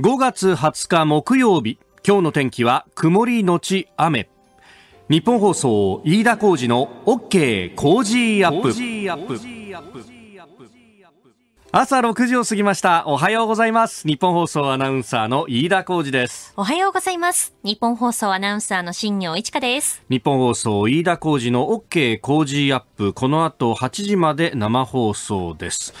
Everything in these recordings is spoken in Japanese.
5月20日木曜日今日の天気は曇りのち雨日本放送飯田浩二の OK 工事アップ朝6時を過ぎましたおはようございます日本放送アナウンサーの飯田浩二ですおはようございます日本放送アナウンサーの新業一華です日本放送飯田浩二の OK 工事アップこの後8時まで生放送です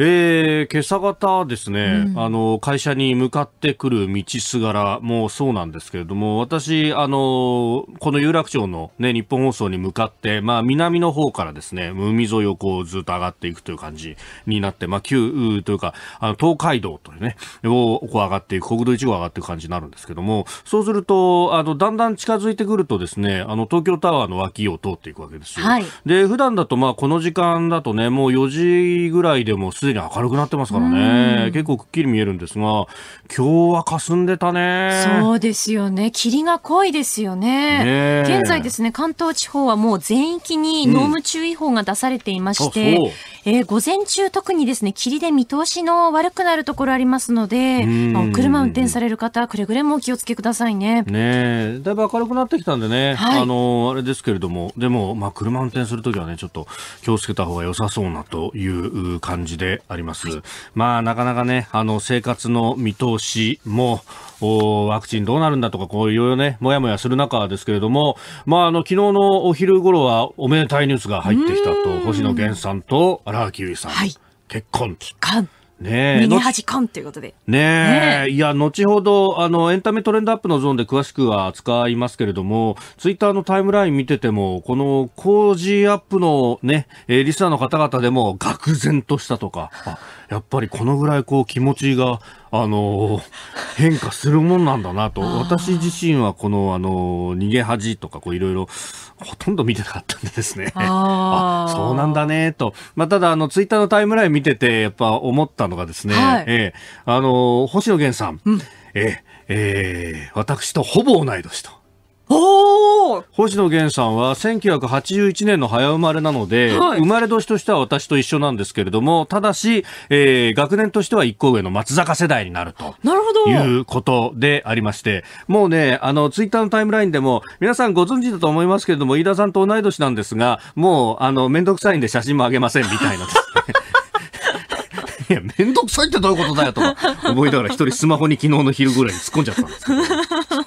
えー、今朝方ですね、うん、あの、会社に向かってくる道すがらもそうなんですけれども、私、あの、この有楽町のね、日本放送に向かって、まあ、南の方からですね、海沿いをこう、ずっと上がっていくという感じになって、まあ、旧、というか、あの、東海道というね、を、こう上がっていく、国道1号上がっていく感じになるんですけども、そうすると、あの、だんだん近づいてくるとですね、あの、東京タワーの脇を通っていくわけですよ。はい、で、普段だと、まあ、この時間だとね、もう4時ぐらいでもすでに明るくなってますからね、結構くっきり見えるんですが今日は霞んでたねそうですよね霧が濃いですよね現在ですね関東地方はもう全域に濃霧注意報が出されていまして、うん、えー、午前中特にですね霧で見通しの悪くなるところありますので、まあ、車運転される方くれぐれもお気をつけくださいねねだいぶ明るくなってきたんでね、はい、あのあれですけれどもでも、まあ、車運転するときはねちょっと気をつけた方が良さそうなという感じでであります。まあ、なかなかね、あの、生活の見通しも、ワクチンどうなるんだとか、こういろいろね、もやもやする中ですけれども、まあ、あの、昨日のお昼頃はおめでたいニュースが入ってきたと、星野源さんと荒木由衣さん、はい、結婚。結婚。ねえ。逃げ恥かんということで。ねえ。いや、後ほど、あの、エンタメトレンドアップのゾーンで詳しくは扱いますけれども、ツイッターのタイムライン見てても、この、工事アップのね、えー、リスナーの方々でも、愕然としたとか、あ、やっぱりこのぐらいこう気持ちが、あの変化するもんなんだなと私自身はこのあの逃げ恥とかこう、いろいろほとんど見てなかったんですねあ あそうなんだねと、まあ、ただあのツイッターのタイムライン見ててやっぱ思ったのがですね、はい、えー、あの星野源さん、うん、えー、えー、私とほぼ同い年と。お星野源さんは1981年の早生まれなので、はい、生まれ年としては私と一緒なんですけれども、ただし、えー、学年としては一個上の松坂世代になると。なるほど。いうことでありまして、もうね、あの、ツイッターのタイムラインでも、皆さんご存知だと思いますけれども、飯田さんと同い年なんですが、もう、あの、めんどくさいんで写真もあげませんみたいな いや、めんくさいってどういうことだよとか 思いながら一人スマホに昨日の昼ぐらいに突っ込んじゃったんですけ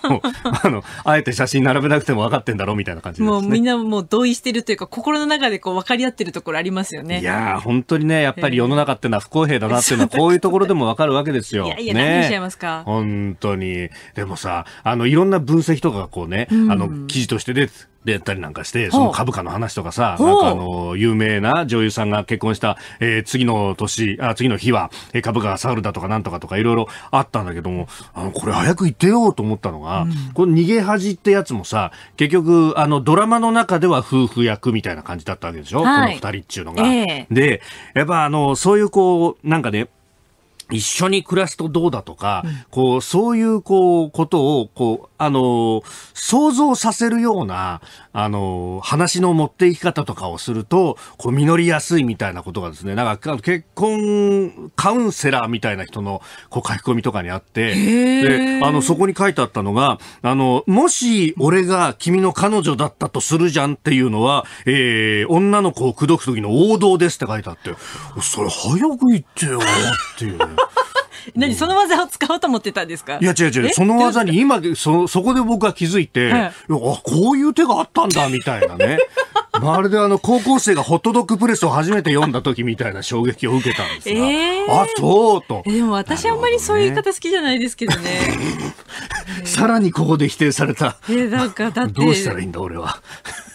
ど あのあえて写真並べなくても分かってんだろみたいな感じで、ね、もうみんなもう同意してるというか心の中でこう分かり合ってるところありますよねいや本当にねやっぱり世の中ってのは不公平だなっていうのはこういうところでも分かるわけですよいやいや、ね、何しちゃいますか本当にでもさあのいろんな分析とかがこうね、うん、あの記事として出てでやったりなんかして、その株価の話とかさ、なんかあの、有名な女優さんが結婚した、えー、次の年、あ、次の日は、株価が下がるだとかなんとかとかいろいろあったんだけども、あの、これ早く行ってよと思ったのが、うん、この逃げ恥ってやつもさ、結局、あの、ドラマの中では夫婦役みたいな感じだったわけでしょ、はい、この二人っていうのが。えー、で、やっぱあの、そういうこう、なんかね、一緒に暮らすとどうだとか、うん、こう、そういう、こう、ことを、こう、あのー、想像させるような、あの、話の持っていき方とかをすると、こう、実りやすいみたいなことがですね、なんか、結婚カウンセラーみたいな人の、こう、書き込みとかにあって、で、あの、そこに書いてあったのが、あの、もし、俺が君の彼女だったとするじゃんっていうのは、えー、女の子を口説く時の王道ですって書いてあって、それ早く言ってよ、っていうね。何、その技を使おうと思ってたんですかいや違う違う、その技に今そ、そこで僕は気づいて、はい、あ、こういう手があったんだ、みたいなね。まるであの、高校生がホットドッグプレスを初めて読んだ時みたいな衝撃を受けたんですが、えー、あ、そうと。でも私あんまりそういう言い方好きじゃないですけどね。さらにここで否定された。えー、なんかだって。どうしたらいいんだ、俺は。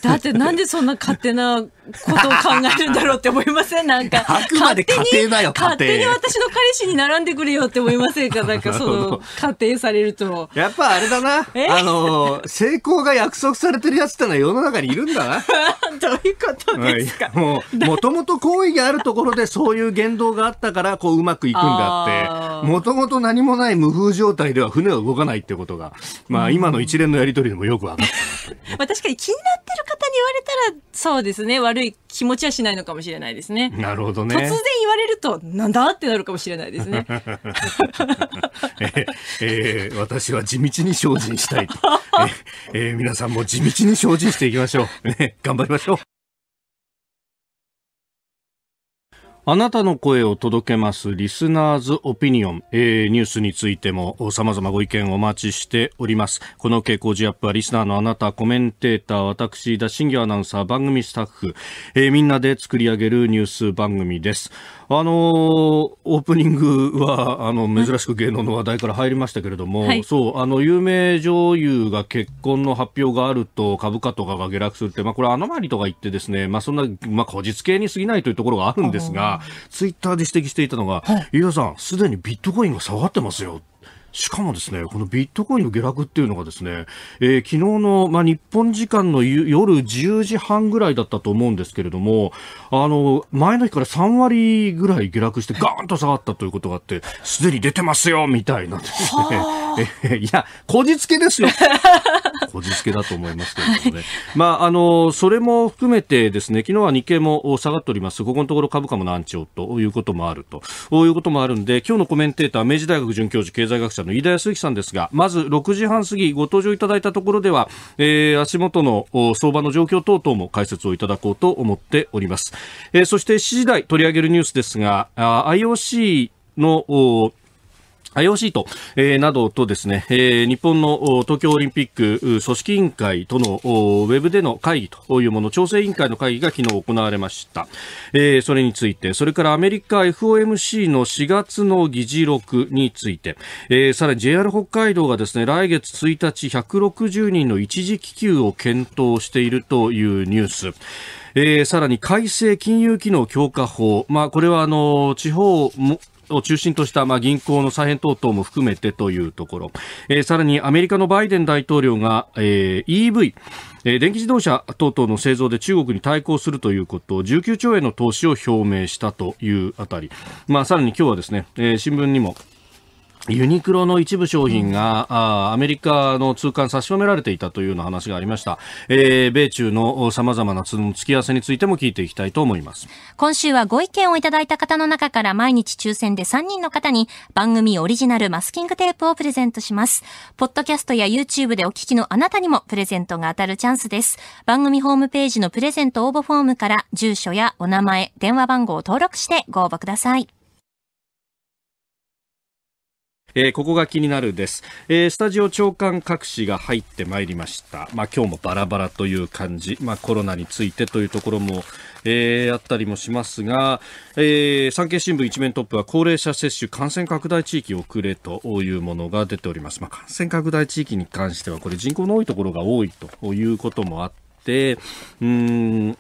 だってなんでそんな勝手なことを考えるんだろうって思いませんなんか。あくまで勝手だよ、家庭。勝手に私の彼氏に並んでくれよって思いませんか なんかその、仮定されると。やっぱあれだな。あの、成功が約束されてるやつってのは世の中にいるんだな。どういうことですか、もともと好意があるところでそういう言動があったから、こううまくいくんだって。もともと何もない無風状態では船は動かないってことが、まあ今の一連のやり取りでもよく分かる。ま確かに気になってる方言われたらそうですね悪い気持ちはしないのかもしれないですね。なるほどね。突然言われるとなんだってなるかもしれないですね。ええー、私は地道に精進したい。えー、皆さんも地道に精進していきましょう。ね、頑張りましょう。あなたの声を届けますリスナーズオピニオン、えー、ニュースについても様々ご意見をお待ちしております。この傾向ジアップはリスナーのあなた、コメンテーター、私、田新業アナウンサー、番組スタッフ、えー、みんなで作り上げるニュース番組です。あのオープニングはあの珍しく芸能の話題から入りましたけれども、はい、そうあの有名女優が結婚の発表があると株価とかが下落するって、まあ、これ、アノマリとか言って、ですね、まあ、そんな、まあ、こじつけに過ぎないというところがあるんですが、ツイッターで指摘していたのが、はい、飯田さん、すでにビットコインが下がってますよしかもですね、このビットコインの下落っていうのがですね、えー、昨日の、まあ、日本時間の夜10時半ぐらいだったと思うんですけれども、あの、前の日から3割ぐらい下落してガーンと下がったということがあって、すでに出てますよみたいなですね。えー、いや、こじつけですよ。こじつけだと思いますけれどもね。まあ、あの、それも含めてですね、昨日は日経も下がっております。ここのところ株価も難聴ということもあると。こういうこともあるんで、今日のコメンテーター、明治大学准教授、経済学者の飯田康之さんですが、まず6時半過ぎご登場いただいたところでは、えー、足元の相場の状況等々も解説をいただこうと思っております。えー、そして7時台取り上げるニュースですが、あ IOC の IOC と、えー、などとですね、えー、日本の東京オリンピック組織委員会とのウェブでの会議というもの、調整委員会の会議が昨日行われました。えー、それについて、それからアメリカ FOMC の4月の議事録について、えー、さらに JR 北海道がですね、来月1日160人の一時帰休を検討しているというニュース。えー、さらに改正金融機能強化法、まあ、これはあの地方もを中心とした、まあ、銀行の再編等々も含めてというところ、えー、さらにアメリカのバイデン大統領が、えー、EV、え電気自動車等々の製造で中国に対抗するということを19兆円の投資を表明したというあたり、まあ、さらに今日はですね、えー、新聞にもユニクロの一部商品があアメリカの通関差し止められていたというような話がありました、えー、米中のさまざまな付き合わせについても聞いていきたいと思います今週はご意見をいただいた方の中から毎日抽選で3人の方に番組オリジナルマスキングテープをプレゼントしますポッドキャストや YouTube でお聞きのあなたにもプレゼントが当たるチャンスです番組ホームページのプレゼント応募フォームから住所やお名前電話番号を登録してご応募くださいえー、ここが気になるです、えー、スタジオ長官各紙が入ってまいりました、まあ、今日もバラバラという感じ、まあ、コロナについてというところも、えー、あったりもしますが、えー、産経新聞一面トップは高齢者接種感染拡大地域遅れというものが出ております、まあ、感染拡大地域に関してはこれ人口の多いところが多いということもあってうん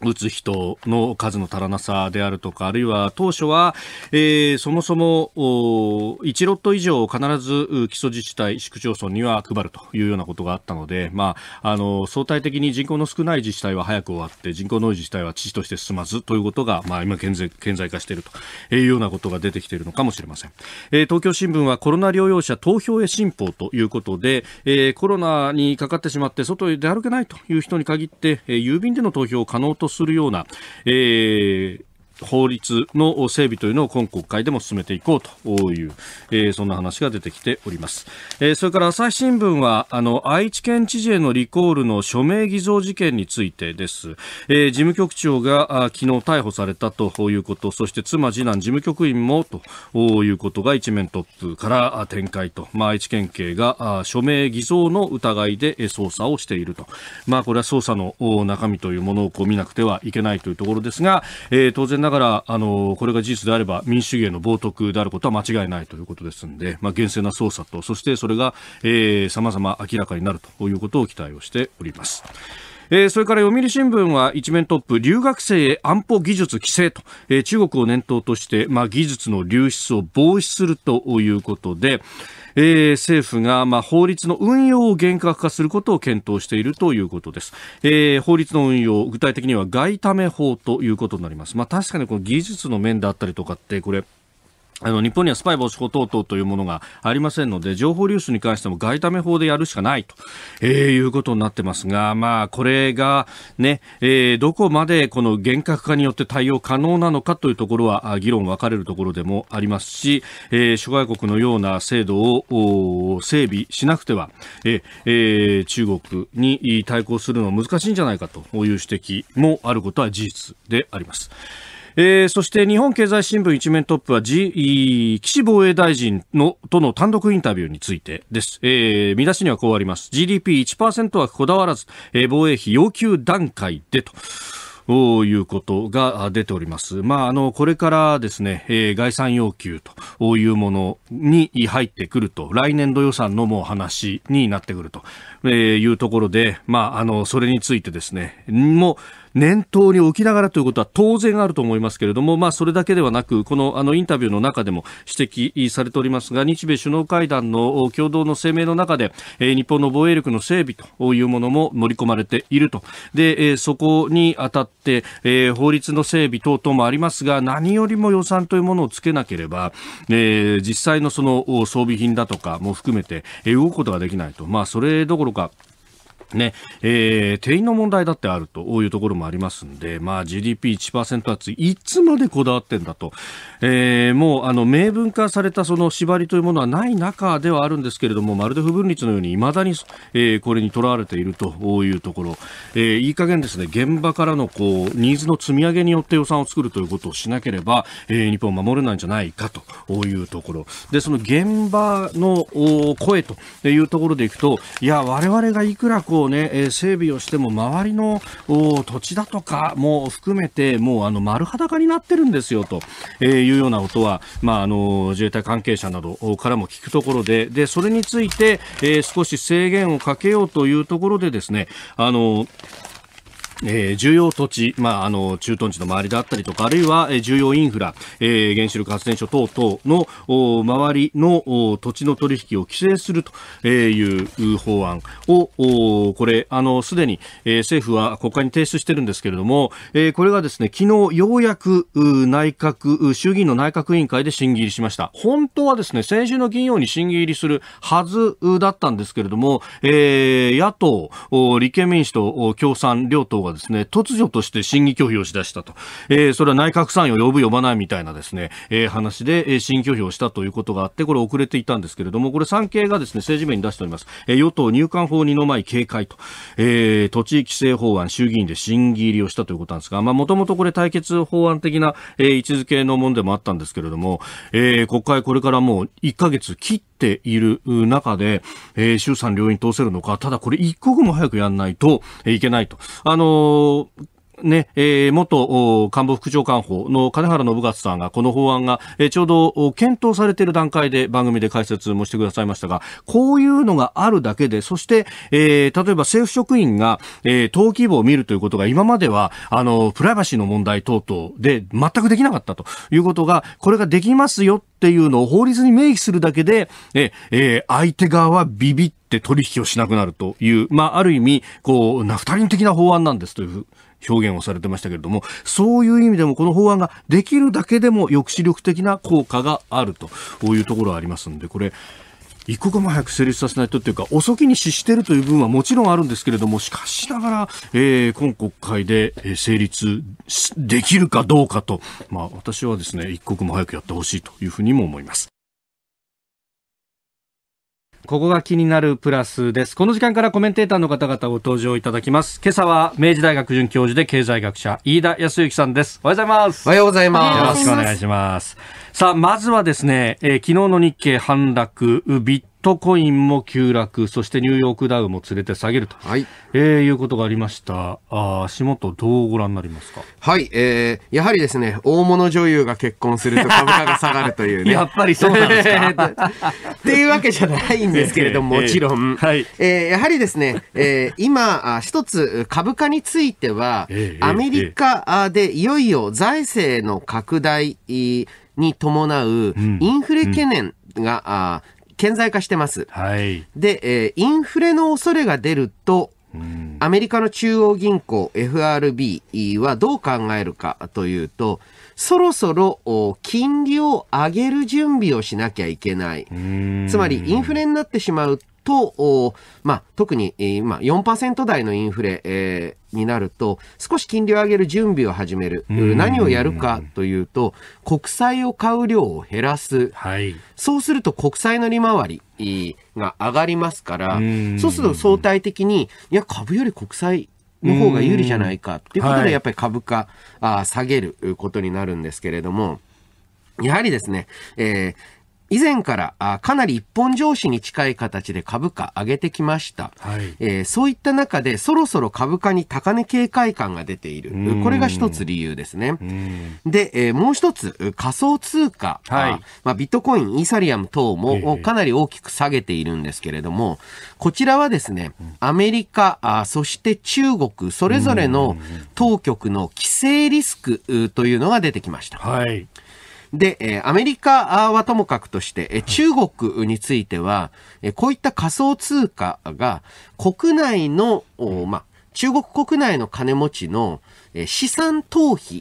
打つ人の数の足らなさであるとか、あるいは当初は、えー、そもそも1ロット以上を必ず基礎自治体、市区町村には配るというようなことがあったので、まあ、あの相対的に人口の少ない自治体は早く終わって人口の多い自治体は遅々として進まずということが、まあ、今現在、顕在化しているというようなことが出てきているのかもしれません、えー、東京新聞はコロナ療養者投票へ進歩ということで、えー、コロナにかかってしまって外で歩けないという人に限って、え郵便での投票を可能とするような、えー、法律の整備というのを今国会でも進めていこうという、えー、そんな話が出てきております、えー、それから朝日新聞はあの愛知県知事へのリコールの署名偽造事件についてです、えー、事務局長があ昨日逮捕されたということそして妻次男事務局員もということが一面トップから展開と、まあ、愛知県警があ署名偽造の疑いで捜査をしていると、まあ、これは捜査の中身というものをこう見なくてはいけないというところですが、えー、当然なだから、あのこれが事実であれば民主主義への冒涜であることは間違いないということですので、まあ、厳正な捜査とそしてそれがさまざま明らかになるということを期待をしております。えー、それから読売新聞は一面トップ留学生へ安保技術規制と、えー、中国を念頭として、まあ、技術の流出を防止するということで、えー、政府が、まあ、法律の運用を厳格化することを検討しているということです、えー、法律の運用具体的には外為法ということになります、まあ、確かにこの技術の面であったりとかってこれあの日本にはスパイ防止法等々というものがありませんので情報流出に関しても外為法でやるしかないと、えー、いうことになってますが、まあ、これがね、えー、どこまでこの厳格化によって対応可能なのかというところは議論分かれるところでもありますし、えー、諸外国のような制度を整備しなくては、えー、中国に対抗するのは難しいんじゃないかという指摘もあることは事実であります。えー、そして日本経済新聞一面トップは、G、岸防衛大臣のとの単独インタビューについてです、えー、見出しにはこうあります GDP1% はこだわらず、えー、防衛費要求段階でということが出ております。まあ、あの、これからですね、えー、概算要求というものに入ってくると、来年度予算のもう話になってくるというところで、まあ、あの、それについてですね、もう、念頭に置きながらということは当然あると思いますけれども、まあ、それだけではなく、このあのインタビューの中でも指摘されておりますが、日米首脳会談の共同の声明の中で、え日本の防衛力の整備というものも盛り込まれていると。で、えそこにあたって、え法律の整備等々もありますが、何よりも予算というものをつけなければ、え実際のその装備品だとかも含めて、え動くことができないと。まあ、それどころか、ねえー、定員の問題だってあるというところもありますんで、まあ、GDP1% 圧いつまでこだわってんだと、えー、もうあの明文化されたその縛りというものはない中ではあるんですけれどもまるで不分率のようにいまだに、えー、これにとらわれているというところ、えー、いい加減ですね現場からのこうニーズの積み上げによって予算を作るということをしなければ、えー、日本を守れないんじゃないかというところでその現場の声というところでいくといや我々がいくらこう構ね、えー、整備をしても周りの土地だとかも含めてもうあの丸裸になってるんですよと、えー、いうようなことは、まあ、あの自衛隊関係者などからも聞くところででそれについて、えー、少し制限をかけようというところでですねあのえー、重要土地、まあ、あの駐屯地の周りだったりとかあるいは、えー、重要インフラ、えー、原子力発電所等々のお周りの土地の取引を規制するという法案をおこれあのすでに、えー、政府は国会に提出してるんですけれども、えー、これがですね昨日ようやく内閣衆議院の内閣委員会で審議入りしました本当はですね先週の金曜に審議入りするはずだったんですけれども、えー、野党お立憲民主と共産両党ががですね、突如として審議拒否をしだしたと。えー、それは内閣参与呼ぶ呼ばないみたいなですね、えー、話で、え審議拒否をしたということがあって、これ遅れていたんですけれども、これ産経がですね、政治面に出しております。えー、与党入管法2の前警戒と、えー、土地規制法案衆議院で審議入りをしたということなんですが、まあ、もともとこれ対決法案的な、え位置づけのものでもあったんですけれども、え国会これからもう1ヶ月切っている中で、えー、衆参両院通せるのか、ただこれ一刻も早くやんないといけないと。あのーね、えー、元官房副長官法の金原信勝さんがこの法案が、えー、ちょうど検討されている段階で番組で解説もしてくださいましたが、こういうのがあるだけで、そして、えー、例えば政府職員が、えー、登記簿を見るということが今までは、あの、プライバシーの問題等々で全くできなかったということが、これができますよっていうのを法律に明記するだけで、ええー、相手側はビビって取引をしなくなるという、まあ、ある意味、こう、ナフタリン的な法案なんですという表現をされてましたけれども、そういう意味でもこの法案ができるだけでも抑止力的な効果があるというところはありますので、これ、一刻も早く成立させないとというか、遅きに死しているという部分はもちろんあるんですけれども、しかしながら、えー、今国会で成立できるかどうかと、まあ、私はですね、一刻も早くやってほしいというふうにも思います。ここが気になるプラスです。この時間からコメンテーターの方々ご登場いただきます。今朝は明治大学准教授で経済学者、飯田康之さんです。おはようございます。おはようございます。よろしくお願いします。さあ、まずはですね、えー、昨日の日経反落、ビットコインも急落、そしてニューヨークダウも連れて下げると、はいえー、いうことがありました。あ足元どうご覧になりますか。はい、えー、やはりですね、大物女優が結婚すると株価が 下がるというね。やっぱりそうなんですか。っていうわけじゃないんですけれども、もちろん、はい、えー、やはりですね、えー、今一つ株価については、アメリカでいよいよ財政の拡大に伴うインフレ懸念が、うんうん顕在化してます。はい、で、えー、インフレの恐れが出ると、うん、アメリカの中央銀行 FRB はどう考えるかというと、そろそろ金利を上げる準備をしなきゃいけない。つまりインフレになってしまうと、まあ、特に、まあ、4%台のインフレ、えー、になると、少し金利を上げる準備を始める。何をやるかというと、国債を買う量を減らす。はい、そうすると国債の利回りが上がりますから、そうすると相対的に、いや、株より国債の方が有利じゃないかっていうことで、やっぱり株価、はい、下げることになるんですけれども、やはりですね、えー、以前からかなり一本上司に近い形で株価上げてきました、はいえー、そういった中でそろそろ株価に高値警戒感が出ているこれが一つ理由ですねで、えー、もう一つ仮想通貨、はいまあ、ビットコインイーサリアム等もかなり大きく下げているんですけれども、えー、こちらはですねアメリカあそして中国それぞれの当局の規制リスクというのが出てきました、はいで、えアメリカはともかくとして、え中国については、えこういった仮想通貨が国内の、まあ、中国国内の金持ちの資産逃避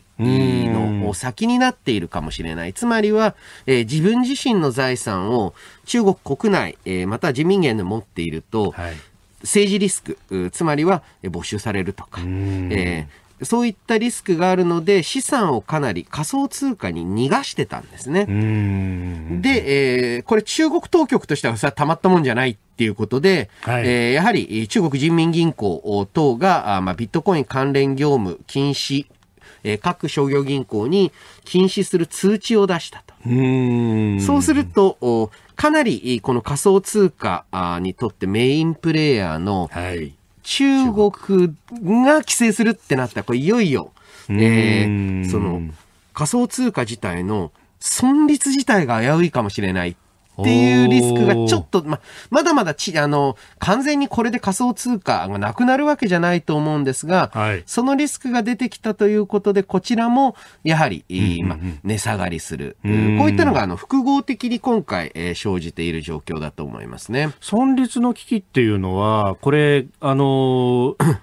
の先になっているかもしれない。つまりは、えー、自分自身の財産を中国国内、えー、または人民元で持っていると、はい、政治リスク、つまりは没収されるとか、えー、そういったリスクがあるので、資産をかなり仮想通貨に逃がしてたんですね。で、えー、これ中国当局としてはさ、たまったもんじゃないっていうことで、はい、えー、やはり中国人民銀行等が、まあ、ビットコイン関連業務禁止、えー、各商業銀行に禁止する通知を出したと。うそうすると、かなりこの仮想通貨にとってメインプレイヤーの中国が規制するってなったら、これいよいよ、えー、その仮想通貨自体の存立自体が危ういかもしれないっていうリスクがちょっと、ま、まだまだち、あの、完全にこれで仮想通貨がなくなるわけじゃないと思うんですが、はい、そのリスクが出てきたということで、こちらも、やはり、今、うんうん、値下がりする。こういったのが、あの、複合的に今回、えー、生じている状況だと思いますね。存立の危機っていうのは、これ、あのー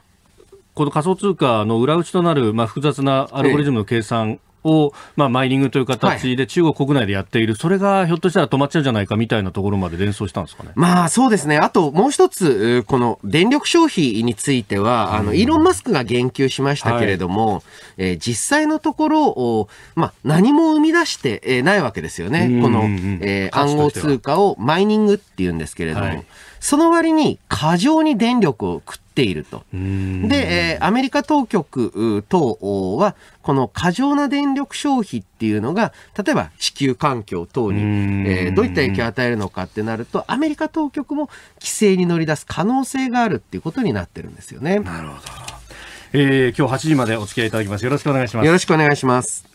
この仮想通貨の裏打ちとなる、まあ、複雑なアルゴリズムの計算を、まあ、マイニングという形で中国国内でやっている、はい、それがひょっとしたら止まっちゃうじゃないかみたいなところまで連想したんですかね。まあそうですね。あともう一つ、この電力消費については、あの、イーロン・マスクが言及しましたけれども、はい、えー、実際のところを、まあ何も生み出して、えないわけですよね。この、えー、暗号通貨をマイニングっていうんですけれども。はいその割に過剰に電力を食っていると。で、えアメリカ当局等は、この過剰な電力消費っていうのが、例えば地球環境等に、えどういった影響を与えるのかってなると、アメリカ当局も規制に乗り出す可能性があるっていうことになってるんですよね。なるほど。えー、今日8時までお付き合いいただきます。よろしくお願いします。よろしくお願いします。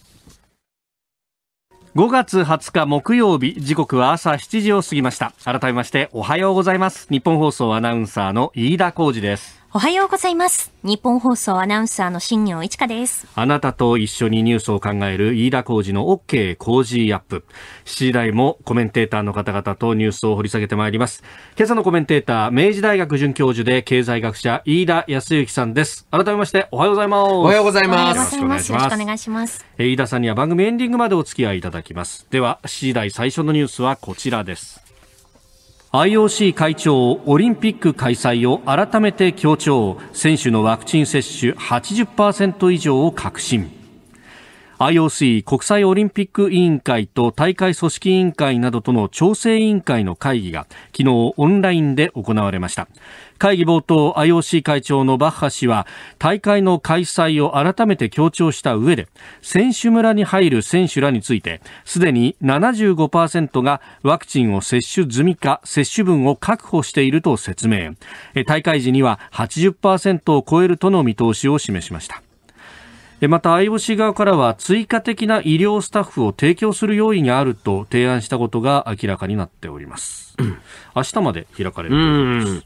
5月20日木曜日時刻は朝7時を過ぎました改めましておはようございます日本放送アナウンサーの飯田浩二ですおはようございます。日本放送アナウンサーの新業一華です。あなたと一緒にニュースを考える飯田浩司の OK 工事アップ。7時台もコメンテーターの方々とニュースを掘り下げてまいります。今朝のコメンテーター、明治大学准教授で経済学者飯田康之さんです。改めましておはようございます。おはようございます。よろしくお願いします。飯田さんには番組エンディングまでお付き合いいただきます。では、7時台最初のニュースはこちらです。IOC 会長オリンピック開催を改めて強調選手のワクチン接種80%以上を確信 IOC 国際オリンピック委員会と大会組織委員会などとの調整委員会の会議が昨日オンラインで行われました会議冒頭 IOC 会長のバッハ氏は大会の開催を改めて強調した上で選手村に入る選手らについてすでに75%がワクチンを接種済みか接種分を確保していると説明大会時には80%を超えるとの見通しを示しましたまた IOC 側からは追加的な医療スタッフを提供する用意があると提案したことが明らかになっております。明日まで開かれるということです。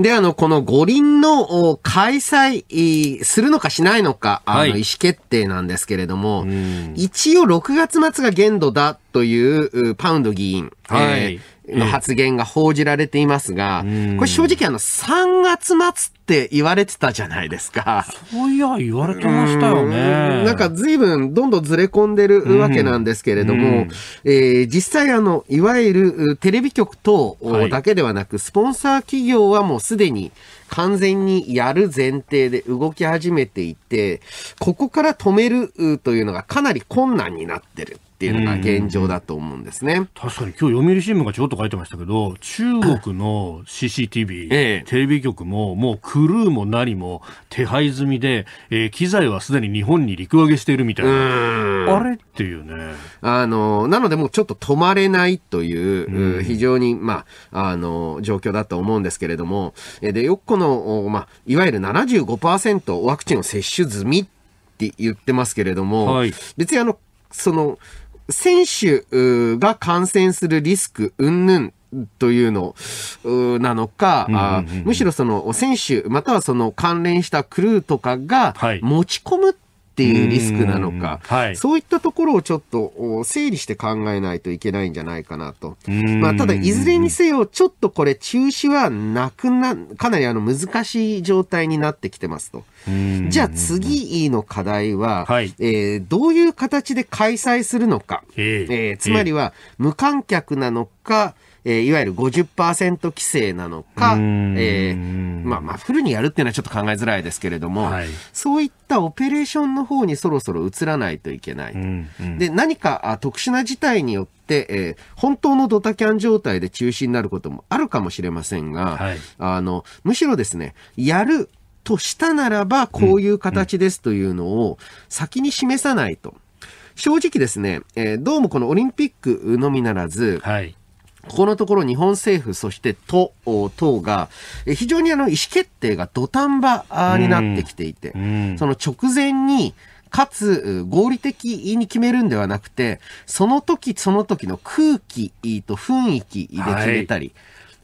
で、あの、この五輪の開催するのかしないのか、あの、意思決定なんですけれども、はい、一応6月末が限度だというパウンド議員、はい、えー、の発言が報じられていますが、これ正直あの、3月末って言われてたじゃないですか。そういや、言われてましたよね。んなんか随分どんどんずれ込んでるわけなんですけれども、うんえー、実際あの、いわゆるテレビ局等だけではなく、はい、スポンサー企業はもうすでに完全にやる前提で動き始めていて、ここから止めるというのがかなり困難になってる。っていうのが現状だと思うんですね。確かに今日読売新聞がちょっと書いてましたけど、中国の CCTV、ええ、テレビ局ももうクルーも何も手配済みで、えー、機材はすでに日本に陸揚げしているみたいな。あれっていうね。あの、なのでもうちょっと止まれないという、非常に、まあ、あの、状況だと思うんですけれども、で、よくこの、まあ、いわゆる75%ワクチンを接種済みって言ってますけれども、はい、別にあの、その、選手が感染するリスク、云々というのなのか、むしろその選手、またはその関連したクルーとかが持ち込むっっていうリスクなのか、はい、そういったところをちょっと整理して考えないといけないんじゃないかなと。まあ、ただ、いずれにせよ、ちょっとこれ中止はなくな、かなりあの難しい状態になってきてますと。じゃあ次の課題は、はい、えー、どういう形で開催するのか、えー、えー、つまりは無観客なのか、えーえー、いわゆる50%規制なのか、えー、まあ、まあ、フルにやるっていうのはちょっと考えづらいですけれども、はい、そういったオペレーションの方にそろそろ移らないといけない。うんうん、で、何か特殊な事態によって、えー、本当のドタキャン状態で中止になることもあるかもしれませんが、はい、あの、むしろですね、やるとしたならば、こういう形ですというのを先に示さないと。正直ですね、えー、どうもこのオリンピックのみならず、はい、ここのところ日本政府、そして都、等が、非常にあの意思決定が土壇場になってきていて、その直前に、かつ合理的に決めるんではなくて、その時その時の空気と雰囲気で決めたり、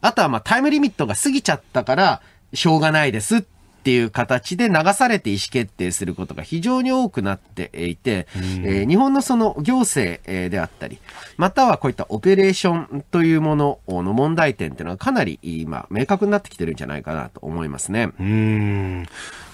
はい、あとはまあタイムリミットが過ぎちゃったから、しょうがないですっっていう形で流されて意思決定することが非常に多くなっていて、うん、えー、日本のその行政であったり、またはこういったオペレーションというものの問題点っていうのはかなり今明確になってきてるんじゃないかなと思いますね。うん。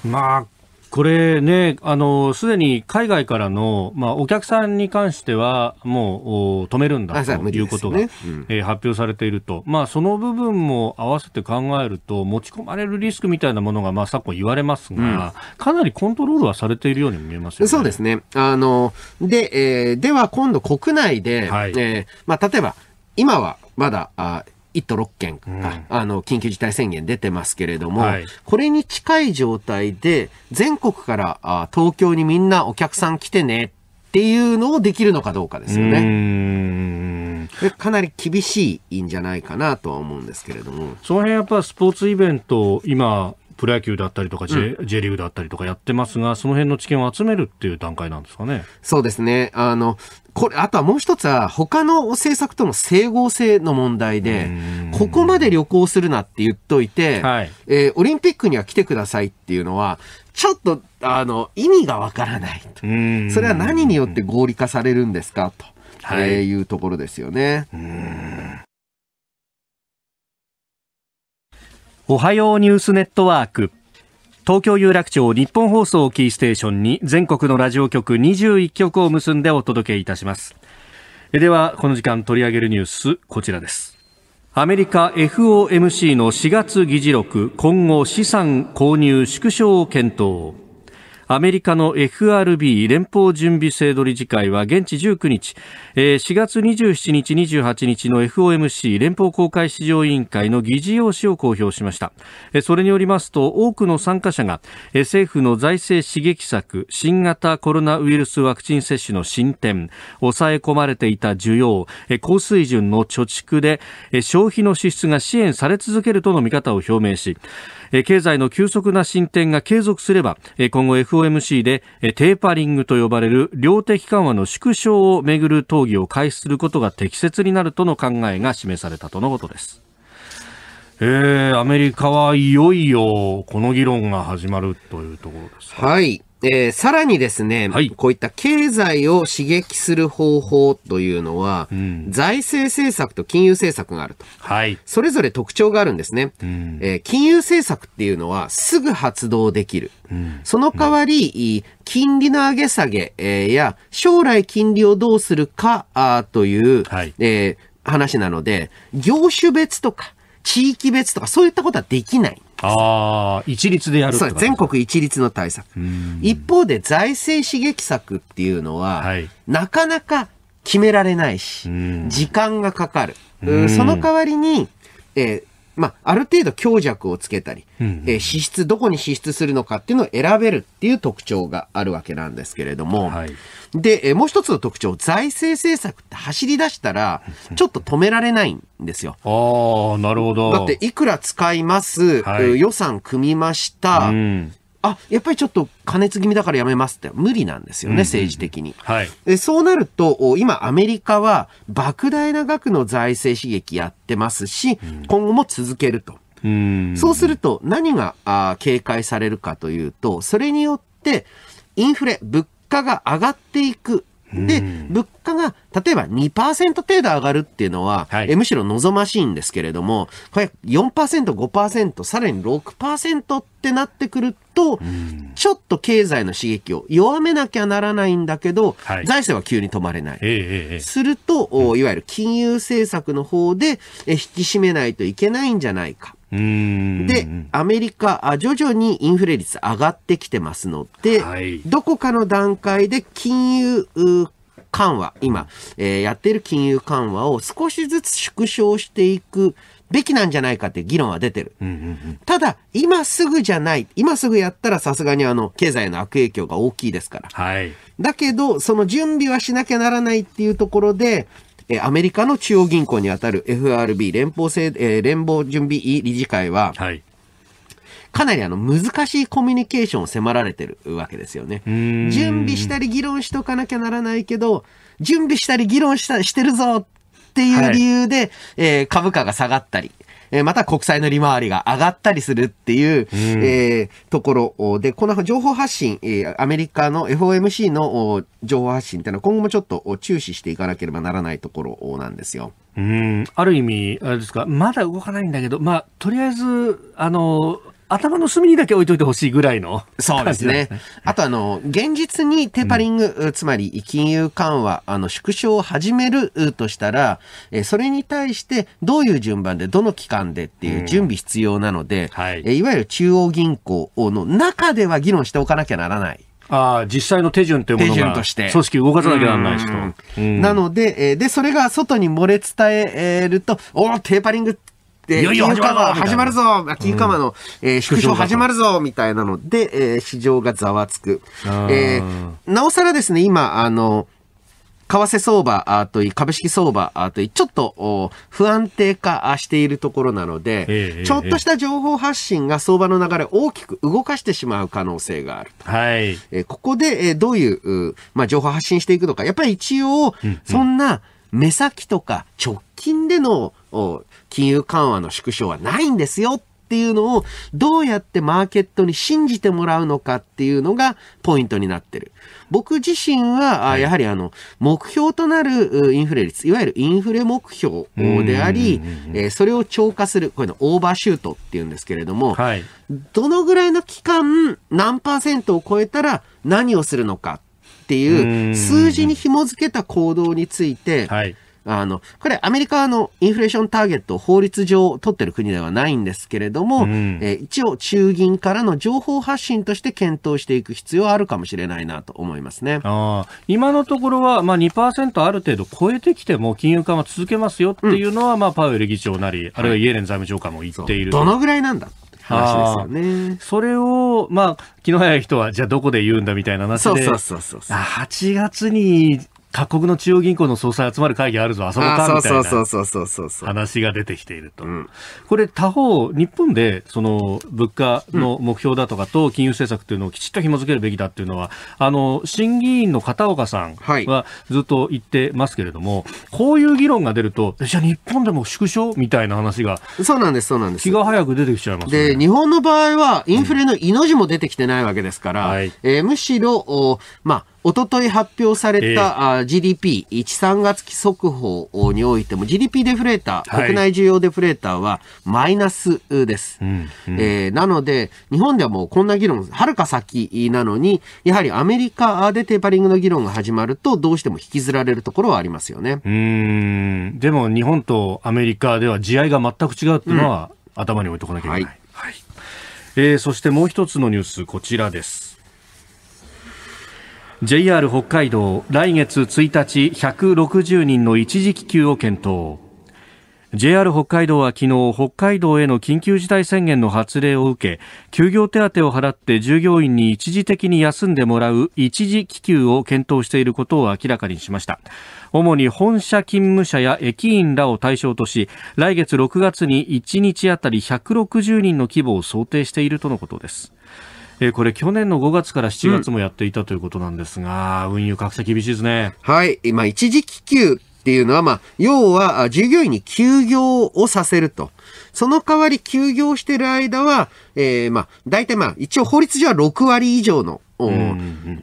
まあこれね、あの、すでに海外からの、まあ、お客さんに関しては、もう、止めるんだということが、ねうん、えー、発表されていると。まあ、その部分も合わせて考えると、持ち込まれるリスクみたいなものが、まあ、昨今言われますが、うん、かなりコントロールはされているように見えますよね。そうですね。あの、で、えー、では今度国内で、はい、えー、まあ、例えば、今はまだ、あ1都6県が、うん、あの、緊急事態宣言出てますけれども、はい、これに近い状態で、全国からあ東京にみんなお客さん来てねっていうのをできるのかどうかですよね。かなり厳しいんじゃないかなとは思うんですけれども。その辺やっぱスポーツイベント、今、プロ野球だったりとか J,、うん、J リーグだったりとかやってますが、その辺の知見を集めるっていう段階なんですかね。そうですね。あの、これ、あとはもう一つは、他の政策との整合性の問題で、ここまで旅行するなって言っといて、はい、えー、オリンピックには来てくださいっていうのは、ちょっと、あの、意味がわからないと。それは何によって合理化されるんですかと、はい、えー、いうところですよね。うんおはようニュースネットワーク東京有楽町日本放送キーステーションに全国のラジオ局21局を結んでお届けいたしますではこの時間取り上げるニュースこちらですアメリカ FOMC の4月議事録今後資産購入縮小を検討アメリカの FRB 連邦準備制度理事会は現地19日、4月27日28日の FOMC 連邦公開市場委員会の議事要旨を公表しましたそれによりますと多くの参加者が政府の財政刺激策新型コロナウイルスワクチン接種の進展抑え込まれていた需要高水準の貯蓄で消費の支出が支援され続けるとの見方を表明し経済の急速な進展が継続すれば今後 FOMC でテーパリングと呼ばれる量的緩和の縮小をめぐる討議を開始することが適切になるとの考えが示されたとのことですえー、アメリカはいよいよこの議論が始まるというところですか。はいえー、さらにですね、はい、こういった経済を刺激する方法というのは、うん、財政政策と金融政策があると、はい、それぞれ特徴があるんですね、うん、えー、金融政策っていうのはすぐ発動できる、うん、その代わり、金利の上げ下げ、えー、や将来金利をどうするかあという、はい、え話なので業種別とか地域別とかそういったことはできない。ああ、一律でやるそう全国一律の対策。一方で財政刺激策っていうのは、はい、なかなか決められないし、時間がかかる。その代わりに、えー、まあ、ある程度強弱をつけたり、えー、支出、どこに支出するのかっていうのを選べるっていう特徴があるわけなんですけれども、はい、で、もう一つの特徴、財政政策って走り出したら、ちょっと止められないんですよ。ああ、なるほど。だって、いくら使います、はい、予算組みました、うん、あ、やっぱりちょっと加熱気味だからやめますって無理なんですよね、うん、政治的に。はい、そうなると、今アメリカは莫大な額の財政刺激やってますし、うん、今後も続けると。うそうすると何があ警戒されるかというと、それによってインフレ、物価が上がっていく。で、物価が例えば2%程度上がるっていうのは、はい、えむしろ望ましいんですけれども、これ4%、5%、さらに6%ってなってくると、ちょっと経済の刺激を弱めなきゃならないんだけど、はい、財政は急に止まれない。えすると、いわゆる金融政策の方で、え引き締めないといけないんじゃないか。で、アメリカ、徐々にインフレ率上がってきてますので、はい、どこかの段階で金融緩和、今、えー、やっている金融緩和を少しずつ縮小していくべきなんじゃないかって議論は出てる。ただ、今すぐじゃない。今すぐやったらさすがにあの、経済の悪影響が大きいですから。はい。だけど、その準備はしなきゃならないっていうところで、えアメリカの中央銀行にあたる FRB 連邦制、え連邦準備理事会は、はいかなりあの難しいコミュニケーションを迫られてるわけですよね。準備したり議論しとかなきゃならないけど、準備したり議論したしてるぞっていう理由で、はい、えー、株価が下がったり、えー、また国債の利回りが上がったりするっていう、うん、えー、ところで、この情報発信、えアメリカの FOMC の情報発信っていうのは今後もちょっと注視していかなければならないところなんですよ。うん、ある意味、あれですか、まだ動かないんだけど、まあ、とりあえず、あの、頭の隅にだけ置いといてほしいぐらいの。そうですね。あとあの、現実にテーパリング、うん、つまり金融緩和、あの、縮小を始めるとしたら、えそれに対してどういう順番で、どの期間でっていう準備必要なので、うんはい、いわゆる中央銀行の中では議論しておかなきゃならない。あ実際の手順というものが手順として組織動かさなきゃならないしと、なので、えでそれが外に漏れ伝えるとおおテーパリングで、いよいよ金融始まるぞ金釜の、えー、縮小始まるぞみたいなので、えー、市場がざわつく。えー、なおさらですね、今、あの、為替相場といい、株式相場といい、ちょっと不安定化しているところなので、ちょっとした情報発信が相場の流れを大きく動かしてしまう可能性があると。はい。えここでどういう、まあ、情報発信していくのか。やっぱり一応、そんな目先とか直近での金融緩和の縮小はないんですよっていうのをどうやってマーケットに信じてもらうのかっていうのがポイントになってる。僕自身は、やはりあの、目標となるインフレ率、いわゆるインフレ目標であり、それを超過する、こういうのオーバーシュートっていうんですけれども、はい、どのぐらいの期間、何パーセントを超えたら何をするのかっていう数字に紐付けた行動について、はいあの、これアメリカのインフレーションターゲットを法律上取ってる国ではないんですけれども、うん、え一応中銀からの情報発信として検討していく必要はあるかもしれないなと思いますね。あ今のところは、まあ2%、ある程度超えてきても金融緩和続けますよっていうのは、うん、まあパウエル議長なり、あるいはイエレン財務長官も言っている。どのぐらいなんだ話ですよね。それを、まあ、気の早い人は、じゃあどこで言うんだみたいな話で。そうそうそうそう8月に各国の中央銀行の総裁集まる会議あるぞ、あそこかみたいな話が出てきていると。これ他方、日本でその物価の目標だとかと金融政策というのをきちっと紐付けるべきだっていうのは、あの、審議員の片岡さんはずっと言ってますけれども、こういう議論が出ると、じゃあ日本でも縮小みたいな話が。そうなんです、そうなんです。気が早く出てきちゃいます、ね、で、日本の場合はインフレの命も出てきてないわけですから、うんはい、えー、むしろ、まあ、おととい発表された GDP、1ー、3月期速報においても GDP デフレーター、国内需要デフレーターはマイナスです。はいえー、なので、日本ではもうこんな議論、はるか先なのに、やはりアメリカでテーパリングの議論が始まると、どうしても引きずられるところはありますよね。うんでも日本とアメリカでは地合いが全く違うっていうのは、うん、頭に置いておかなきゃいけない。はい、はい、えー、そしてもう一つのニュース、こちらです。JR 北海道来月1日160人の一時帰休を検討 JR 北海道は昨日北海道への緊急事態宣言の発令を受け休業手当を払って従業員に一時的に休んでもらう一時帰休を検討していることを明らかにしました主に本社勤務者や駅員らを対象とし来月6月に1日あたり160人の規模を想定しているとのことですえー、これ去年の5月から7月もやっていたということなんですが、うん、運輸格差厳しいですね。はい。今、一時帰休っていうのは、まあ、要は、従業員に休業をさせると。その代わり休業してる間は、えー、まあ、大体まあ、一応法律上は6割以上の、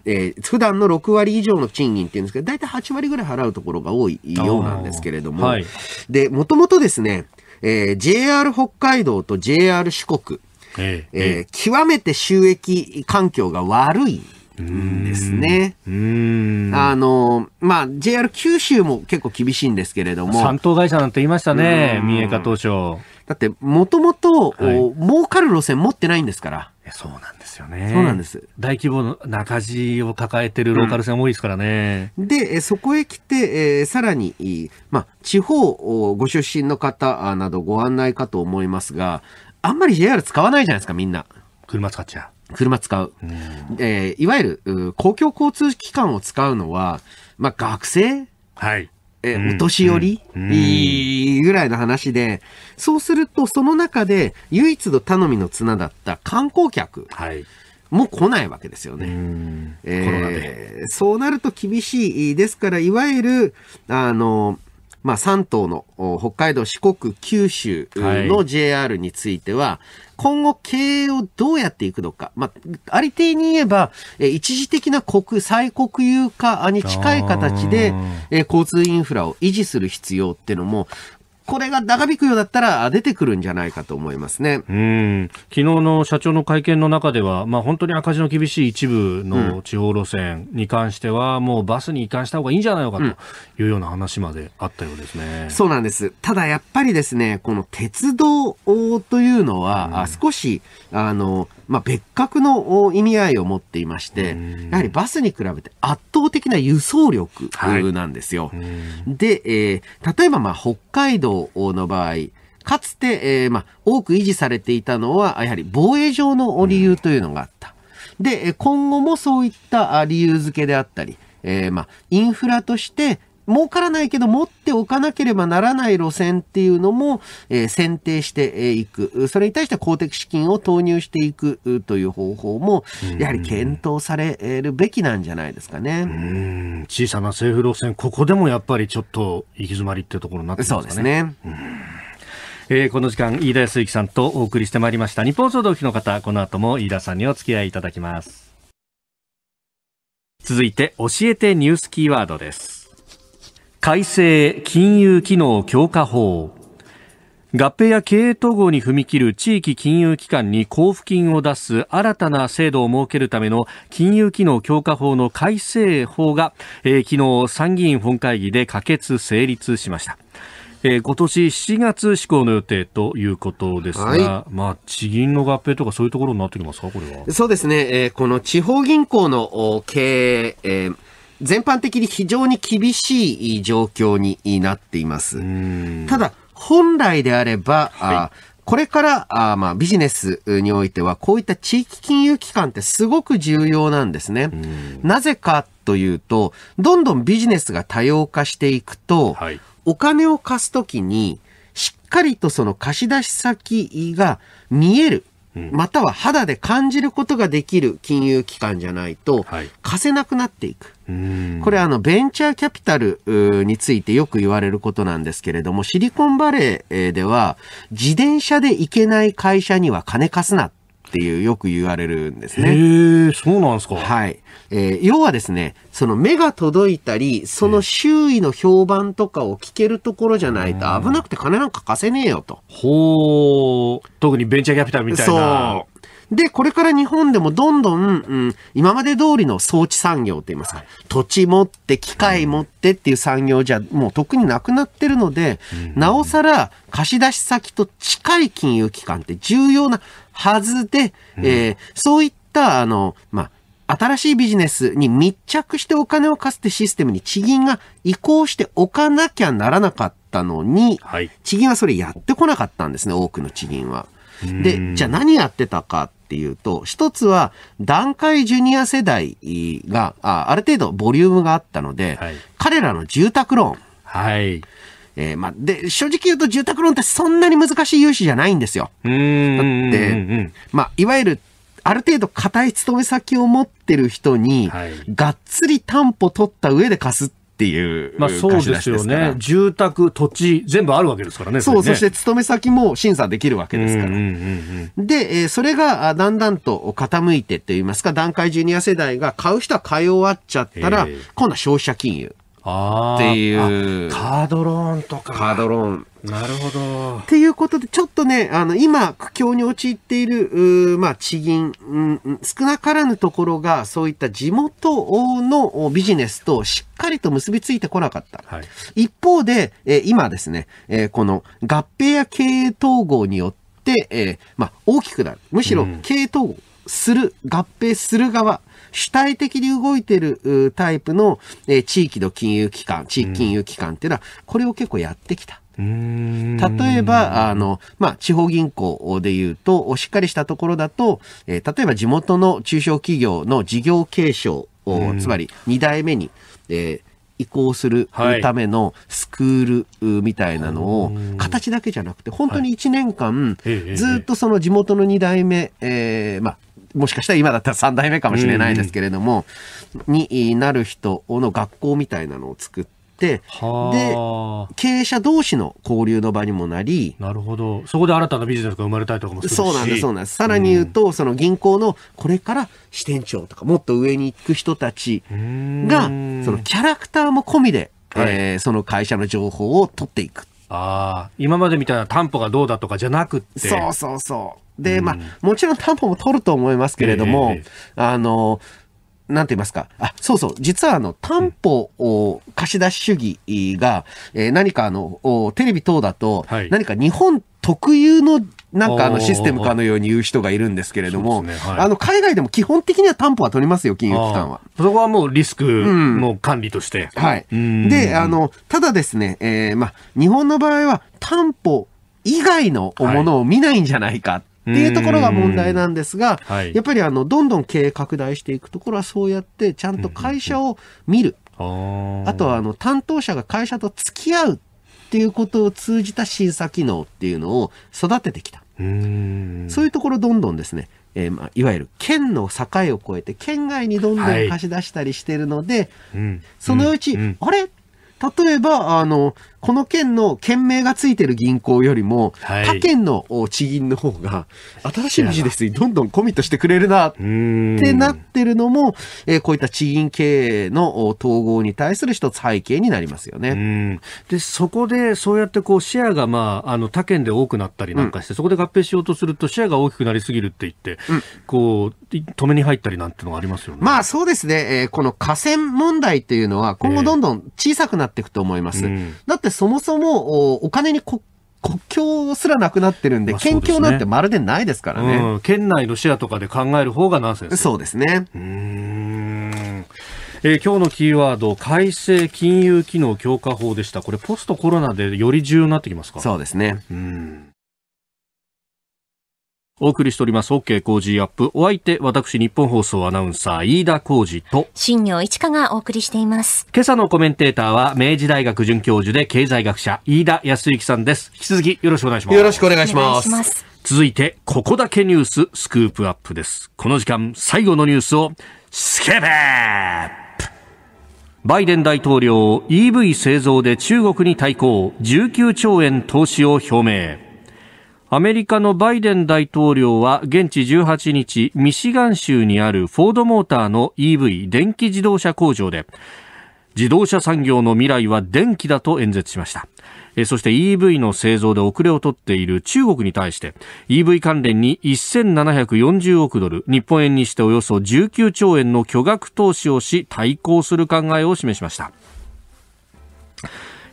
え普段の6割以上の賃金っていうんですけど、大体8割ぐらい払うところが多いようなんですけれども、はい、で、もともとですね、えー、JR 北海道と JR 四国、えええー、極めて収益環境が悪いんですね。あの、まあ、JR 九州も結構厳しいんですけれども。担等会社なんて言いましたね、民営化当初。だって、もともと、儲かる路線持ってないんですから。そうなんですよね。そうなんです。大規模の中地を抱えてるローカル線多いですからね。うん、で、そこへ来て、えー、さらに、まあ、地方ご出身の方などご案内かと思いますが、あんまり JR 使わないじゃないですか、みんな。車使っちゃう。車使う。うえー、いわゆる、公共交通機関を使うのは、まあ、学生はい。えー、お年寄り、ぐらいの話で、そうすると、その中で唯一の頼みの綱だった観光客。はい。もう来ないわけですよね。ロえー、そうなると厳しい。ですから、いわゆる、あの、まあ、3島の北海道、四国、九州の JR については、はい、今後経営をどうやっていくのか。まあ、ありていに言えば、一時的な国、再国有化に近い形で、え交通インフラを維持する必要っていうのも、これが長引くようだったら出てくるんじゃないかと思いますね。うん昨日の社長の会見の中では、まあ、本当に赤字の厳しい一部の地方路線に関しては、うん、もうバスに移管した方がいいんじゃないのかというような話まであったようですね。うん、そうなんです。ただやっぱりですね、この鉄道というのは、うん、少し、あの、まあ、別格の意味合いを持っていまして、やはりバスに比べて圧倒的な輸送力なんですよ。はい、で、えー、例えばま北海道の場合、かつて、えー、ま多く維持されていたのは、やはり防衛上の理由というのがあった。で、今後もそういった理由付けであったり、えー、まインフラとして、儲からないけど持っておかなければならない路線っていうのも、えー、選定していく。それに対して公的資金を投入していくという方法も、やはり検討されるべきなんじゃないですかね。うん小さな政府路線、ここでもやっぱりちょっと行き詰まりっていうところになってますね。そうですね。えー、この時間、飯田康之さんとお送りしてまいりました。日本総動機の方、この後も飯田さんにお付き合いいただきます。続いて、教えてニュースキーワードです。改正金融機能強化法合併や経営統合に踏み切る地域金融機関に交付金を出す新たな制度を設けるための金融機能強化法の改正法が、えー、昨日参議院本会議で可決成立しました。えー、今年7月施行の予定ということですが、はい、まあ、地銀の合併とかそういうところになってきますか、これは。そうですね、えー、この地方銀行の経営、えー全般的に非常に厳しい状況になっています。ただ、本来であれば、はいこれから、あまあ、ビジネスにおいては、こういった地域金融機関ってすごく重要なんですね。なぜかというと、どんどんビジネスが多様化していくと、はい、お金を貸すときに、しっかりとその貸し出し先が見える。または肌で感じることができる金融機関じゃないと、貸せなくなっていく。これあのベンチャーキャピタルについてよく言われることなんですけれども、シリコンバレーでは自転車で行けない会社には金貸すなっていうよく言われるんですね。へえ、そうなんですか。はい。えー、要はですね、その目が届いたり、その周囲の評判とかを聞けるところじゃないと危なくて金なんか貸せねえよと。ほう。特にベンチャーキャピタルみたいな。そう。で、これから日本でもどんどん、うん、今まで通りの装置産業と言いますか、土地持って、機械持ってっていう産業じゃ、もう特になくなってるので、なおさら貸出先と近い金融機関って重要なはずで、えー、そういった、あの、まあ、新しいビジネスに密着してお金を貸すってシステムに地銀が移行しておかなきゃならなかったのに、はい、地銀はそれやってこなかったんですね、多くの地銀は。で、じゃあ何やってたかっていうと、一つは団塊ジュニア世代がある程度ボリュームがあったので、はい、彼らの住宅ローン。はい。えー、まあ、で、正直言うと住宅ローンってそんなに難しい融資じゃないんですよ。だって、まあ、いわゆるある程度固い勤め先を持ってる人に、がっつり担保取った上で貸すっっていうまあそうですよね。住宅、土地、全部あるわけですからね。そう、そ,、して勤め先も審査できるわけですから。で、えそれがだんだんと傾いてといいますか、段階ジュニア世代が買う人は買い終わっちゃったら、今度は消費者金融。っていう。カードローンとか。カードローン。なるほど。っていうことで、ちょっとね、あの、今、苦境に陥っている、まあ、地銀、うん、少なからぬところが、そういった地元のビジネスとしっかりと結びついてこなかった。はい、一方で、えー、今ですね、えー、この合併や経営統合によって、えー、まあ、大きくなる。むしろ、経営統合する、うん、合併する側、主体的に動いているタイプの、え地域の金融機関、地域金融機関っていうのは、これを結構やってきた。例えば、あの、まあ、地方銀行で言うと、しっかりしたところだと、えー、例えば地元の中小企業の事業継承を、つまり2代目に、えー、移行するためのスクールみたいなのを、形だけじゃなくて、本当に1年間、ずっとその地元の2代目、えー、まもしかしたら今だったら3代目かもしれないですけれども、になる人の学校みたいなのを作って、、で経営者同士の交流の場にもなりなるほどそこで新たなビジネスが生まれたりとかもするしそうなんですそうなんですさらに言うと、うん、その銀行のこれから支店長とかもっと上に行く人たちがそのキャラクターも込みで、はい、えー、その会社の情報を取っていくああ今までみたいな担保がどうだとかじゃなくてそうそうそうで、うん、まあもちろん担保も取ると思いますけれども、えー、あのなんて言いますか。あ、そうそう。実はあの、担保を貸し出し主義が、えー、何かあの、テレビ等だと、何か日本特有のなんかあのシステムかのように言う人がいるんですけれども、ねはい、あの海外でも基本的には担保は取りますよ、金融機関は。そこはもうリスクの管理として。うん、はい。で、あの、ただですね、えー、ま、日本の場合は担保以外のものを見ないんじゃないかっっていうところが問題なんですが、はい、やっぱりあのどんどん経営拡大していくところはそうやってちゃんと会社を見る、あとはあの担当者が会社と付き合うっていうことを通じた審査機能っていうのを育ててきた。うそういうところどんどんですね、えー、まあ、いわゆる県の境を越えて県外にどんどん貸し出したりしてるので、はい、そのうち、うんうん、あれ例えばあのこの県の県名がついてる銀行よりも、はい、他県の地銀の方が、新しいビジネスにどんどんコミットしてくれるなってなってるのも、えー、こういった地銀経営の統合に対する一つ背景になりますよね。で、そこでそうやってこうシェアが、まあ、あの他県で多くなったりなんかして、うん、そこで合併しようとするとシェアが大きくなりすぎるって言って、うん、こう、止めに入ったりなんてのがありますよね。まあそうですね、えー、この河川問題っていうのは今後どんどん小さくなっていくと思います。えーだってってそもそもお金に国国境すらなくなってるんで、県境なんてまるでないですからね、うん、県内のシェアとかで考える方がナンセンスそうですねうんえー、今日のキーワード改正金融機能強化法でしたこれポストコロナでより重要になってきますかそうですねうんお送りしております OK 工事アップ。お相手、私、日本放送アナウンサー、飯田工事と、新庄一華がお送りしています。今朝のコメンテーターは、明治大学准教授で経済学者、飯田康之さんです。引き続きよろしくお願いします。よろしくお願いします。ます続いて、ここだけニューススクープアップです。この時間、最後のニュースを、スケベーバイデン大統領 EV 製造で中国に対抗19兆円投資を表明アメリカのバイデン大統領は現地18日、ミシガン州にあるフォードモーターの EV 電気自動車工場で、自動車産業の未来は電気だと演説しました。そして EV の製造で遅れをとっている中国に対して EV 関連に1740億ドル、日本円にしておよそ19兆円の巨額投資をし対抗する考えを示しました。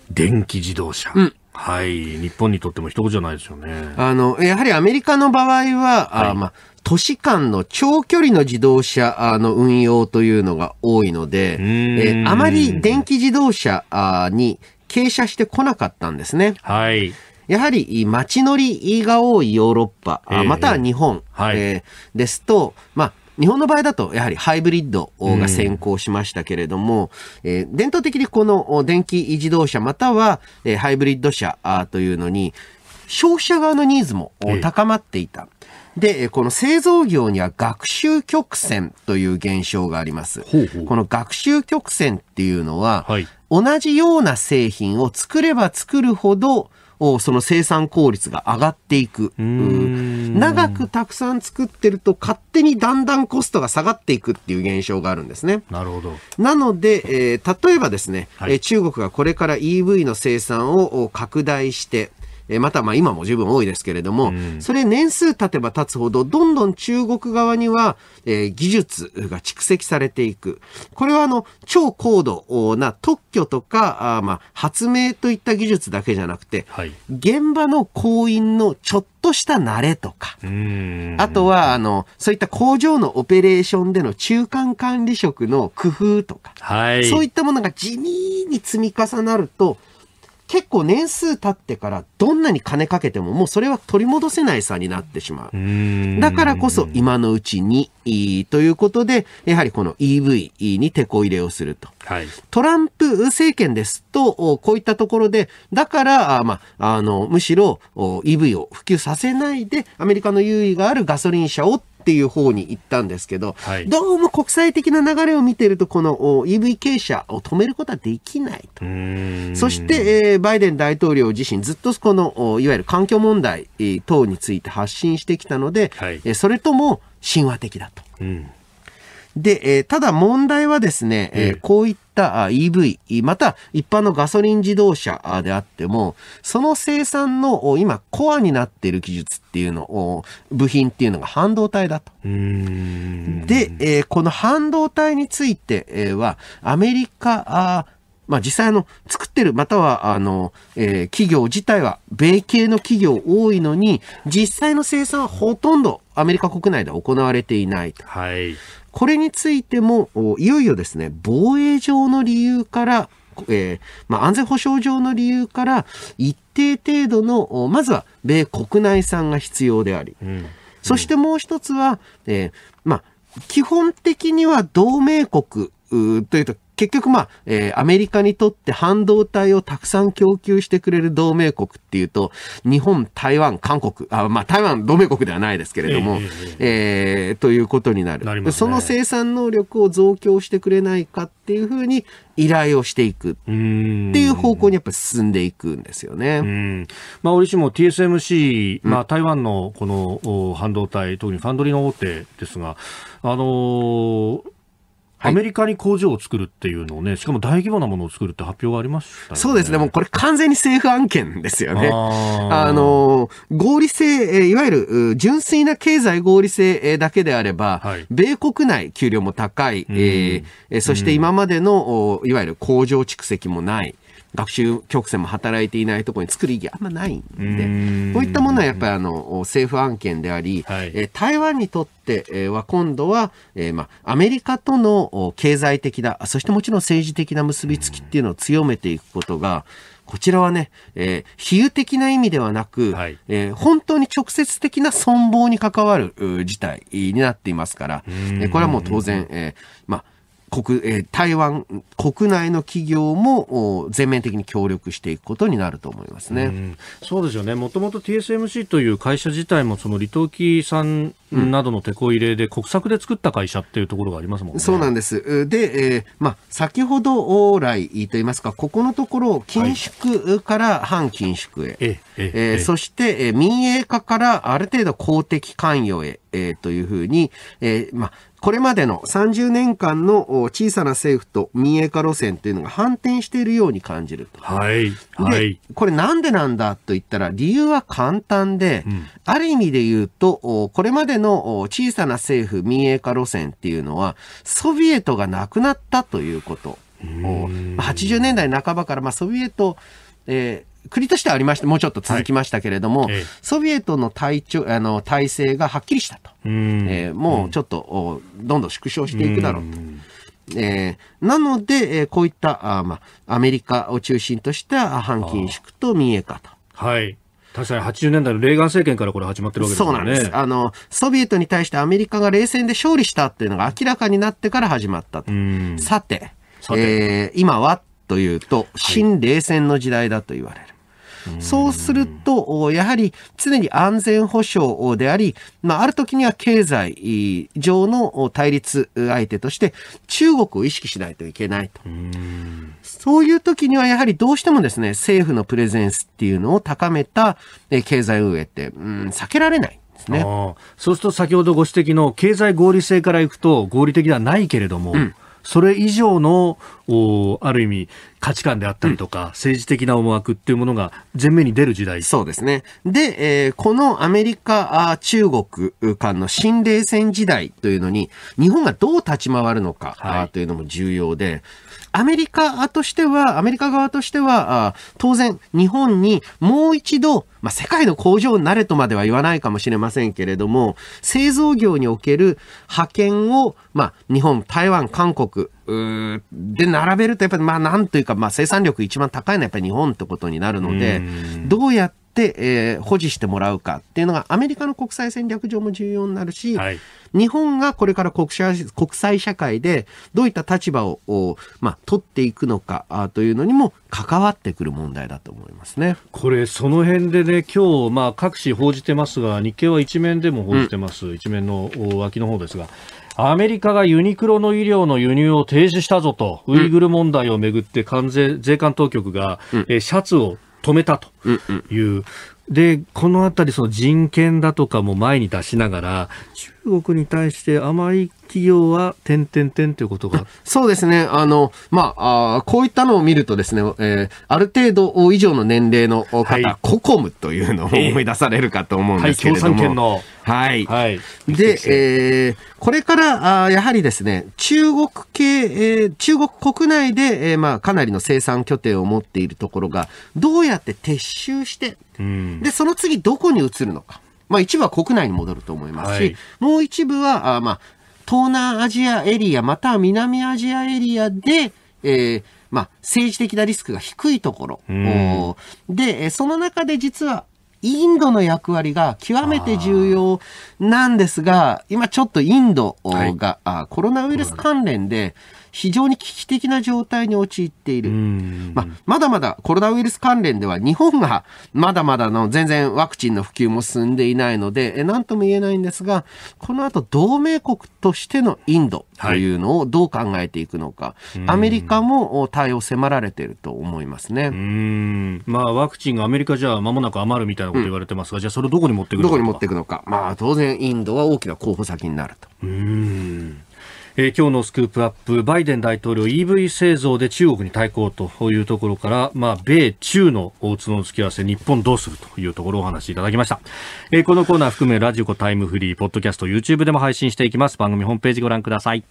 電気自動車。うんはい。日本にとっても一言じゃないですよね。あの、やはりアメリカの場合は、はい、あまあ、都市間の長距離の自動車の運用というのが多いので、えあまり電気自動車に傾斜してこなかったんですね。はい。やはり街乗りが多いヨーロッパ、えー、または日本、えーはい、ですと、まあ、日本の場合だと、やはりハイブリッドが先行しましたけれども、うん、えー、伝統的にこの電気自動車または、えハイブリッド車というのに、消費者側のニーズも高まっていた。で、この製造業には学習曲線という現象があります。ほうほうこの学習曲線っていうのは、はい、同じような製品を作れば作るほど、その生産効率が上がっていく。長くたくさん作ってると勝手にだんだんコストが下がっていくっていう現象があるんですね。なるほど。なので、えー、例えばですね、はい、中国がこれから EV の生産を拡大して、えまた、ま今も十分多いですけれども、それ年数経てば経つほど、どんどん中国側には、え技術が蓄積されていく。これはあの、超高度な特許とか、あま発明といった技術だけじゃなくて、はい、現場の行員のちょっとした慣れとか、あとは、あの、そういった工場のオペレーションでの中間管理職の工夫とか、はい、そういったものが地味に積み重なると、結構年数経ってからどんなに金かけてももうそれは取り戻せない差になってしまう。だからこそ今のうちにということで、やはりこの EV に手こ入れをすると。はい、トランプ政権ですと、こういったところで、だから、まあ、あの、むしろ EV を普及させないでアメリカの優位があるガソリン車をっていう方に行ったんですけど、はい、どうも国際的な流れを見てると、この EV 傾斜を止めることはできないと。そして、えー、バイデン大統領自身、ずっとこの、いわゆる環境問題等について発信してきたので、はい、それとも神話的だと。うんで、えー、ただ問題はですね、えー、こういった EV、また一般のガソリン自動車であっても、その生産の今コアになっている技術っていうのを、部品っていうのが半導体だと。で、えー、この半導体については、アメリカ、まあ、実際の作ってる、または、あの、えー、企業自体は、米系の企業多いのに、実際の生産はほとんどアメリカ国内で行われていないと。はい。これについても、いよいよですね、防衛上の理由から、えー、まあ、安全保障上の理由から、一定程度の、まずは米国内産が必要であり、うん、そしてもう一つは、えー、まあ、基本的には同盟国というと結局まあ、えー、アメリカにとって半導体をたくさん供給してくれる同盟国っていうと、日本、台湾、韓国、あまあ台湾同盟国ではないですけれども、えー、えーえー、ということになるな、ね。その生産能力を増強してくれないかっていうふうに依頼をしていくっていう方向にやっぱ進んでいくんですよね。うんまあ、折しも TSMC、まあ、台湾のこの半導体、特にファンドリーの大手ですが、あのーアメリカに工場を作るっていうのをね、しかも大規模なものを作るって発表がありました、ね、そうですね、もうこれ完全に政府案件ですよね。あの、合理性、いわゆる純粋な経済合理性だけであれば、はい、米国内給料も高い、うん、えー、そして今までの、いわゆる工場蓄積もない、学習曲線も働いていないところに作る意義あんまないんで、こういったものはやっぱりあの政府案件であり、はい、え台湾にとっては今度は、えー、まあ、アメリカとの経済的だ、そしてもちろん政治的な結びつきっていうのを強めていくことが、こちらはね、えー、比喩的な意味ではなく、はい、えー、本当に直接的な存亡に関わる事態になっていますから、えこれはもう当然、えまあ国、えー、台湾国内の企業も全面的に協力していくことになると思いますね。うん、そうですよね。もともと TSMC という会社自体もそのーキーさんなどの手こ入れで国策で作った会社っていうところがありますもんね。そうなんです。で、えー、まあ先ほど往来と言いますか、ここのところ緊縮から反緊縮へ、はい、えええー、そして民営化からある程度公的関与へ。えー、というふうに、えーまあ、これまでの30年間の小さな政府と民営化路線というのが反転しているように感じると。はい。はい、これなんでなんだと言ったら理由は簡単で、うん、ある意味で言うと、これまでの小さな政府民営化路線っていうのは、ソビエトがなくなったということ。80年代半ばから、まあ、ソビエト、えー国としてはありました、もうちょっと続きましたけれども、はい、ソビエトの体調あの体制がはっきりしたと、えー、もうちょっと、どんどん縮小していくだろうと。えー、なので、えー、こういったあ、まあ、アメリカを中心とした反緊縮と民営化と。はい確かに80年代のレーガン政権からこれ始まってるわけですね。そうなんです。あの、ソビエトに対してアメリカが冷戦で勝利したっていうのが明らかになってから始まったと。さて、さてえー、今はというと、新冷戦の時代だと言われる。はいそうすると、やはり常に安全保障であり、まあ、ある時には経済上の対立相手として中国を意識しないといけないと。そういう時にはやはりどうしてもですね、政府のプレゼンスっていうのを高めた経済運営って、うん、避けられない。ですね、そうすると先ほどご指摘の経済合理性からいくと合理的ではないけれども、うんそれ以上のおある意味価値観であったりとか、うん、政治的な思惑っていうものが前面に出る時代そうですね。で、えー、このアメリカ、中国間の新冷戦時代というのに、日本がどう立ち回るのか、はい、というのも重要で、アメリカとしては、アメリカ側としては、当然、日本にもう一度、まあ、世界の工場になれとまでは言わないかもしれませんけれども、製造業における派遣を、まあ、日本、台湾、韓国、で並べると、やっぱり、まあ、なんというか、まあ、生産力一番高いのはやっぱり日本ってことになるので、どうやってて、えー、保持してもらうかっていうのがアメリカの国際戦略上も重要になるし、はい、日本がこれから国際社会でどういった立場を、まあ、取っていくのかというのにも関わってくる問題だと思いますねこれ、その辺でね、今日まあ各紙報じてますが、日経は一面でも報じてます、うん、一面の脇の方ですが。アメリカがユニクロの医療の輸入を停止したぞと、ウイグル問題をめぐって関税、税関当局が、えシャツを止めたという、うんうんで、このあたり、その人権だとかも前に出しながら、中国に対して甘い企業は点て点ということがそうですね。あの、まあ、あこういったのを見るとですね、えー、ある程度以上の年齢の方、はい、ココムというのを思い出されるかと思うんですけれども。えーはい、はい。で、えー、これから、あやはりですね、中国系、えー、中国国内で、えー、まあ、かなりの生産拠点を持っているところが、どうやって撤収して、うん、で、その次どこに移るのか。まあ、一部は国内に戻ると思いますし、はい、もう一部はあ、まあ、東南アジアエリア、または南アジアエリアで、えーまあ、政治的なリスクが低いところ、で、その中で実はインドの役割が極めて重要なんですが、今ちょっとインドが、はい、コロナウイルス関連で、非常に危機的な状態に陥っている。まあ、まだまだコロナウイルス関連では日本がまだまだの全然ワクチンの普及も進んでいないので、え何とも言えないんですが、この後同盟国としてのインドというのをどう考えていくのか、はい、アメリカも対応迫られていると思いますね。うんまあ、ワクチンがアメリカじゃ間もなく余るみたいなこと言われてますが、うん、じゃあそれをどこに持っていくのか。どこに持っていくのか。まあ、当然インドは大きな候補先になると。うんえー、今日のスクープアップバイデン大統領 EV 製造で中国に対抗というところから、まあ、米中の大津の付き合わせ日本どうするというところをお話しいただきました、えー、このコーナー含めラジコタイムフリーポッドキャスト YouTube でも配信していきます番組ホームページご覧ください